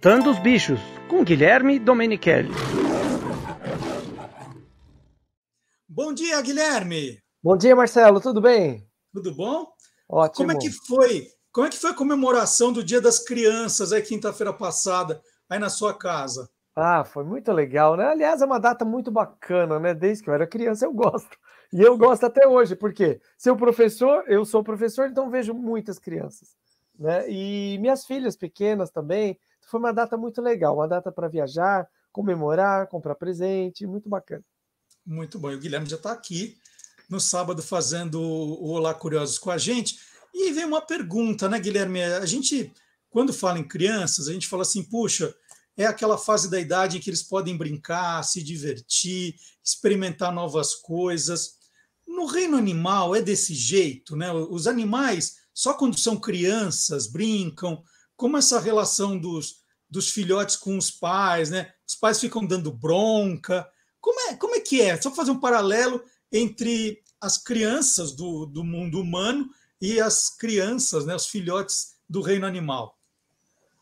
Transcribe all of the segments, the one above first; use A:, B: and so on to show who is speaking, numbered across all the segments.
A: Contando os Bichos, com Guilherme Domenichelli.
B: Bom dia, Guilherme!
A: Bom dia, Marcelo, tudo bem? Tudo bom? Ótimo. Como é que
B: foi? Como é que foi a comemoração do Dia das Crianças aí quinta-feira passada, aí na sua casa? Ah, foi
A: muito legal, né? Aliás, é uma data muito bacana, né? Desde que eu era criança eu gosto. E eu gosto até hoje, porque seu professor, eu sou professor, então vejo muitas crianças, né? E minhas filhas pequenas também, foi uma data muito legal, uma data para viajar, comemorar, comprar presente, muito bacana.
B: Muito bom. E o Guilherme já está aqui no sábado fazendo o Olá Curiosos com a gente. E vem uma pergunta, né, Guilherme? A gente, quando fala em crianças, a gente fala assim, puxa, é aquela fase da idade em que eles podem brincar, se divertir, experimentar novas coisas. No reino animal é desse jeito, né? Os animais, só quando são crianças, brincam, como essa relação dos, dos filhotes com os pais, né? Os pais ficam dando bronca. Como é, como é que é? Só fazer um paralelo entre as crianças do, do mundo humano e as crianças, né, os filhotes do reino animal.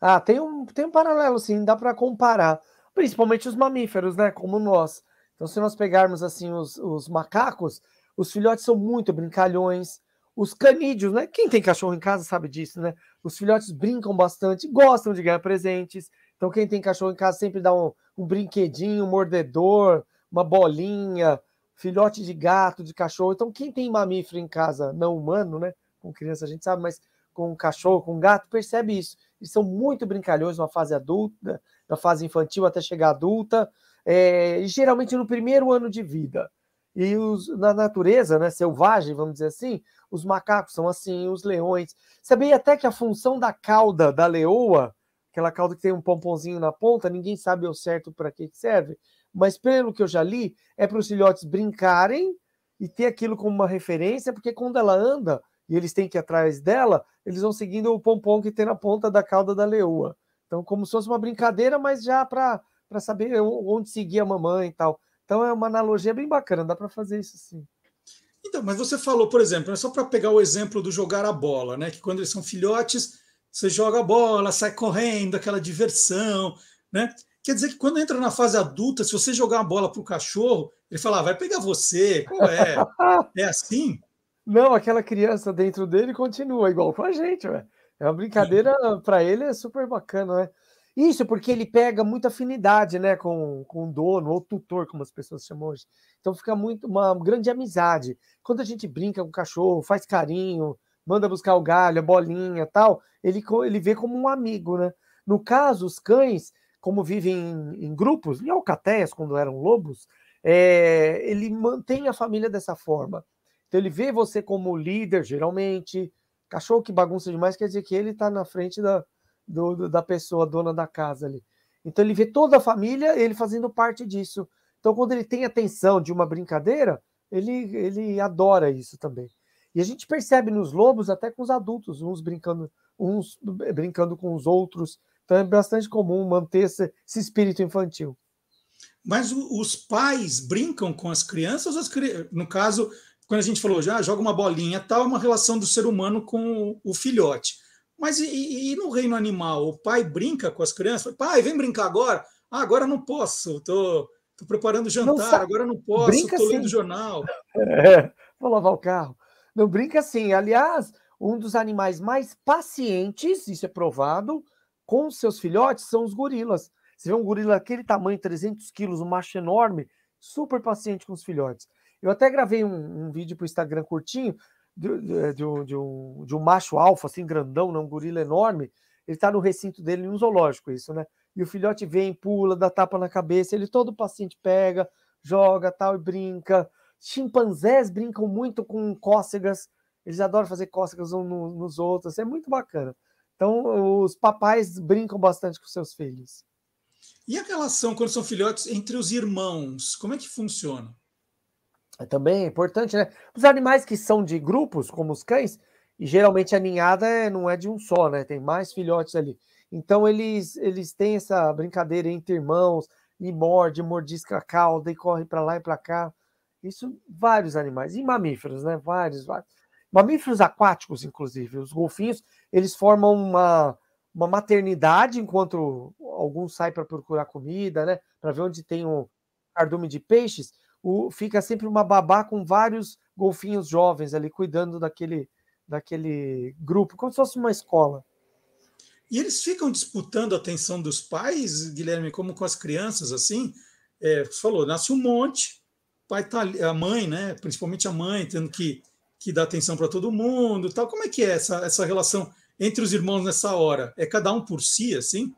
A: Ah, tem um, tem um paralelo, sim, dá para comparar. Principalmente os mamíferos, né, como nós. Então, se nós pegarmos assim os, os macacos, os filhotes são muito brincalhões, os canídeos, né? Quem tem cachorro em casa sabe disso, né? Os filhotes brincam bastante, gostam de ganhar presentes. Então, quem tem cachorro em casa sempre dá um, um brinquedinho, um mordedor, uma bolinha, filhote de gato, de cachorro. Então, quem tem mamífero em casa não humano, né? Com criança a gente sabe, mas com cachorro, com gato, percebe isso. Eles são muito brincalhões na fase adulta, na fase infantil até chegar adulta, é, geralmente no primeiro ano de vida. E os, na natureza, né, selvagem, vamos dizer assim, os macacos são assim, os leões. Sabia até que a função da cauda da leoa, aquela cauda que tem um pomponzinho na ponta, ninguém sabe ao certo para que serve, mas pelo que eu já li, é para os filhotes brincarem e ter aquilo como uma referência, porque quando ela anda e eles têm que ir atrás dela, eles vão seguindo o pompom que tem na ponta da cauda da leoa. Então, como se fosse uma brincadeira, mas já para saber onde seguir a mamãe e tal. Então é uma analogia bem bacana, dá para fazer isso sim.
B: Então, mas você falou, por exemplo, é só para pegar o exemplo do jogar a bola, né? Que quando eles são filhotes, você joga a bola, sai correndo, aquela diversão, né? Quer dizer que quando entra na fase adulta, se você jogar a bola para o cachorro, ele fala, ah, vai pegar você, qual é? é assim? Não, aquela criança dentro dele continua igual com a gente, ué. É uma
A: brincadeira, para ele é super bacana, né? Isso porque ele pega muita afinidade né, com, com o dono ou tutor, como as pessoas chamam hoje. Então fica muito uma grande amizade. Quando a gente brinca com o cachorro, faz carinho, manda buscar o galho, a bolinha tal, ele, ele vê como um amigo. Né? No caso, os cães, como vivem em, em grupos, em alcateias, quando eram lobos, é, ele mantém a família dessa forma. Então ele vê você como líder, geralmente. Cachorro que bagunça demais quer dizer que ele está na frente da, do, do, da pessoa, dona da casa ali. Então ele vê toda a família, ele fazendo parte disso. Então quando ele tem atenção de uma brincadeira, ele, ele adora isso também. E a gente percebe nos lobos até com os adultos, uns brincando, uns brincando com os outros. Então é bastante comum manter esse, esse espírito infantil.
B: Mas o, os pais brincam com as crianças? As, no caso, quando a gente falou já, joga uma bolinha, tal, tá uma relação do ser humano com o filhote. Mas e, e, no reino animal? O pai brinca com as crianças? Pai, vem brincar agora? Ah, agora não posso, estou preparando jantar, não agora não posso, estou lendo jornal.
A: É, vou lavar o carro. Não brinca assim. Aliás, um dos animais mais pacientes, isso é provado, com seus filhotes são os gorilas. Você vê um gorila daquele tamanho, 300 quilos, um macho enorme, super paciente com os filhotes. Eu até gravei um, um vídeo para o Instagram curtinho de, eh, de, um, de, um, de um macho alfa, assim, grandão, né? um gorila enorme, ele está no recinto dele, num zoológico, isso, né? E o filhote vem, pula, dá tapa na cabeça, ele todo paciente pega, joga, tal, e brinca. Chimpanzés brincam muito com cócegas, eles adoram fazer cócegas uns no, nos outros, é muito bacana. Então, os papais brincam bastante com seus filhos.
B: E a relação, quando são filhotes, entre os irmãos, como é que funciona?
A: É também é importante, né? Os animais que são de grupos, como os cães, e geralmente a ninhada é, não é de um só, né? Tem mais filhotes ali. Então eles eles têm essa brincadeira entre irmãos e morde, mordisca a cauda e corre para lá e para cá. Isso vários animais e mamíferos, né? Vários, vários. Mamíferos aquáticos, inclusive, os golfinhos, eles formam uma, uma maternidade enquanto alguns saem para procurar comida, né? Para ver onde tem um cardume de peixes o, fica sempre uma babá com vários golfinhos jovens ali cuidando daquele, daquele grupo, como se fosse uma escola.
B: E eles ficam disputando a atenção dos pais, Guilherme, como com as crianças, assim? É, falou, nasce um monte, pai tá, a mãe, né? Principalmente a mãe, tendo que, que dar atenção para todo mundo, tal. Como é que é essa, essa relação entre os irmãos nessa hora? É cada um por si, assim?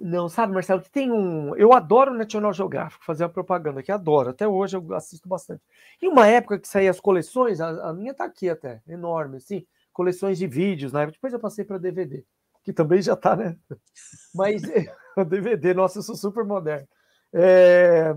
B: Não, sabe, Marcelo, que tem um. Eu adoro
A: o National Geographic, fazer a propaganda que adoro. Até hoje eu assisto bastante. Em uma época que saía as coleções, a, a minha está aqui até, enorme, assim, coleções de vídeos na né? época. Depois eu passei para DVD, que também já está, né? Mas DVD, nossa, eu sou super moderno. É,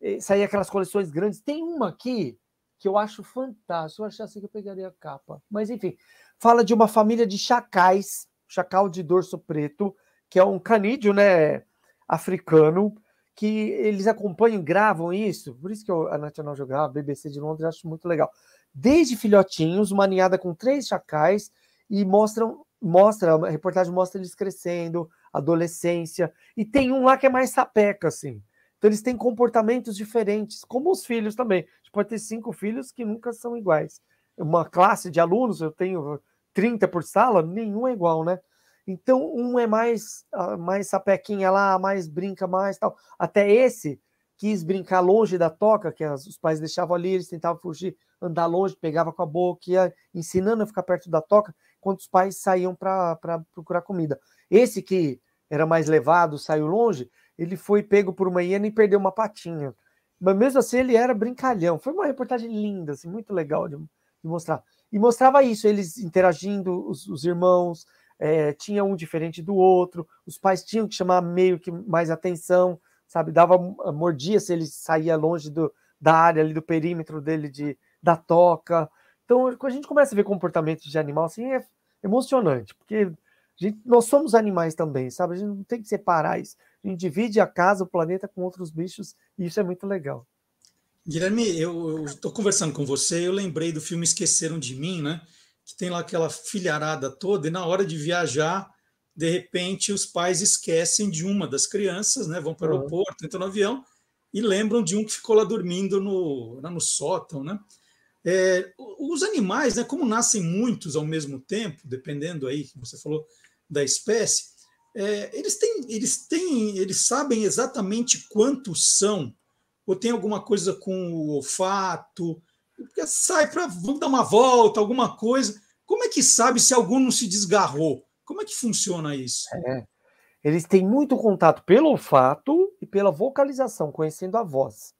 A: é, saía aquelas coleções grandes. Tem uma aqui que eu acho fantástica. Se eu achasse que eu pegaria a capa. Mas enfim, fala de uma família de chacais, chacal de dorso preto que é um canídeo, né, africano, que eles acompanham, gravam isso, por isso que eu, a National jogava, BBC de Londres, acho muito legal. Desde filhotinhos, uma ninhada com três chacais, e mostram, mostra, a reportagem mostra eles crescendo, adolescência, e tem um lá que é mais sapeca, assim. Então eles têm comportamentos diferentes, como os filhos também. A gente pode ter cinco filhos que nunca são iguais. Uma classe de alunos, eu tenho 30 por sala, nenhum é igual, né? Então, um é mais, ah, mais sapequinha lá, mais brinca mais tal. Até esse quis brincar longe da toca, que as, os pais deixavam ali, eles tentavam fugir, andar longe, pegava com a boca, ia ensinando a ficar perto da toca, quando os pais saíam para procurar comida. Esse que era mais levado, saiu longe, ele foi pego por uma hiena e perdeu uma patinha. Mas mesmo assim, ele era brincalhão. Foi uma reportagem linda, assim, muito legal de, de mostrar. E mostrava isso, eles interagindo, os, os irmãos, é, tinha um diferente do outro, os pais tinham que chamar meio que mais atenção, sabe? Dava ah, mordia se ele saía longe do, da área ali do perímetro dele de da toca. Então, quando a gente começa a ver comportamento de animal assim, é emocionante, porque gente, nós somos animais também, sabe? A gente não tem que separar isso. A gente divide a casa, o planeta com outros bichos, e isso é muito legal.
B: Guilherme, eu estou conversando com você, eu lembrei do filme Esqueceram de Mim, né? que tem lá aquela filharada toda, e na hora de viajar, de repente os pais esquecem de uma das crianças, né? Vão para o aeroporto, entram no avião e lembram de um que ficou lá dormindo no, lá no sótão, né? É, os animais, né, como nascem muitos ao mesmo tempo, dependendo aí, você falou da espécie, é, eles têm, eles têm, eles sabem exatamente quantos são, ou tem alguma coisa com o olfato, porque sai para. Vamos dar uma volta, alguma coisa. Como é que sabe se algum não se desgarrou? Como é que funciona isso? É. Eles têm muito contato pelo olfato e pela
A: vocalização, conhecendo a voz.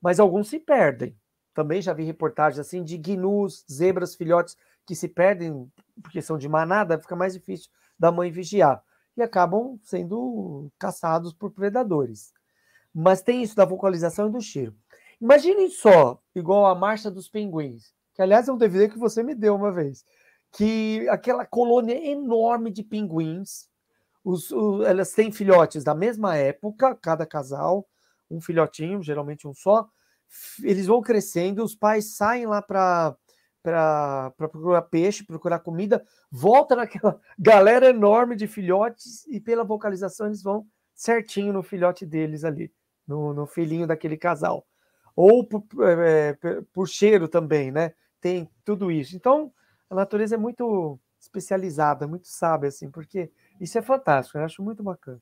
A: Mas alguns se perdem. Também já vi reportagens assim de gnus, zebras, filhotes que se perdem porque são de manada, fica mais difícil da mãe vigiar e acabam sendo caçados por predadores. Mas tem isso da vocalização e do cheiro. Imaginem só, igual a Marcha dos Pinguins, que aliás é um DVD que você me deu uma vez, que aquela colônia enorme de pinguins, os, os, elas têm filhotes da mesma época, cada casal, um filhotinho, geralmente um só, eles vão crescendo, os pais saem lá para para procurar peixe, procurar comida, volta naquela galera enorme de filhotes e pela vocalização eles vão certinho no filhote deles ali, no, no filhinho daquele casal ou por, é, é por cheiro também, né? Tem tudo isso. Então, a natureza é muito especializada, muito sábia, assim,
B: porque isso é fantástico, eu acho muito bacana.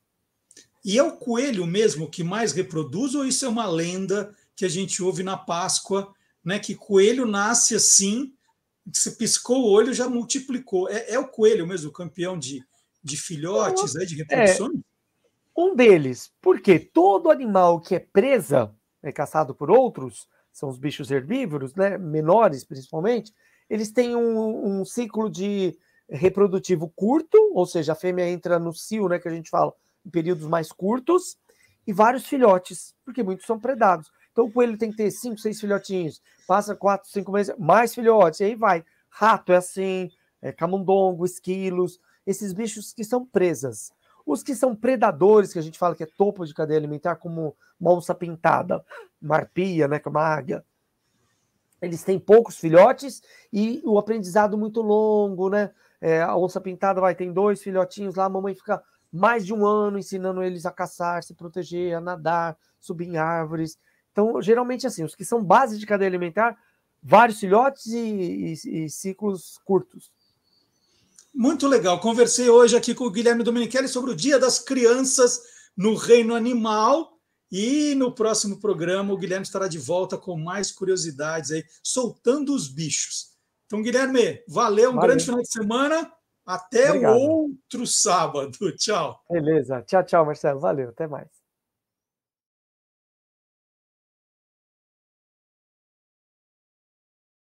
B: E é o coelho mesmo que mais reproduz, ou isso é uma lenda que a gente ouve na Páscoa, né? Que coelho nasce assim, se piscou o olho, já multiplicou. É, é o coelho mesmo, campeão de, de filhotes, né, de é reproduções? É, um deles, porque todo
A: animal que é presa é caçado por outros, são os bichos herbívoros, né, menores principalmente, eles têm um, um ciclo de reprodutivo curto, ou seja, a fêmea entra no cio, né, que a gente fala, em períodos mais curtos, e vários filhotes, porque muitos são predados. Então o coelho tem que ter cinco, seis filhotinhos, passa quatro, cinco meses, mais filhotes, e aí vai. Rato é assim, é camundongo, esquilos, esses bichos que são presas. Os que são predadores, que a gente fala que é topo de cadeia alimentar, como uma onça pintada, uma arpia, né, é uma águia. Eles têm poucos filhotes e o aprendizado muito longo, né? É, a onça pintada vai, tem dois filhotinhos lá, a mamãe fica mais de um ano ensinando eles a caçar, se proteger, a nadar, subir em árvores. Então, geralmente, assim, os que são base de cadeia alimentar, vários
B: filhotes e, e, e ciclos curtos. Muito legal. Conversei hoje aqui com o Guilherme Domenichelli sobre o Dia das Crianças no Reino Animal. E no próximo programa, o Guilherme estará de volta com mais curiosidades aí, soltando os bichos. Então, Guilherme, valeu, um valeu. grande final de semana. Até Obrigado. outro sábado. Tchau. Beleza. Tchau, tchau, Marcelo. Valeu. Até mais.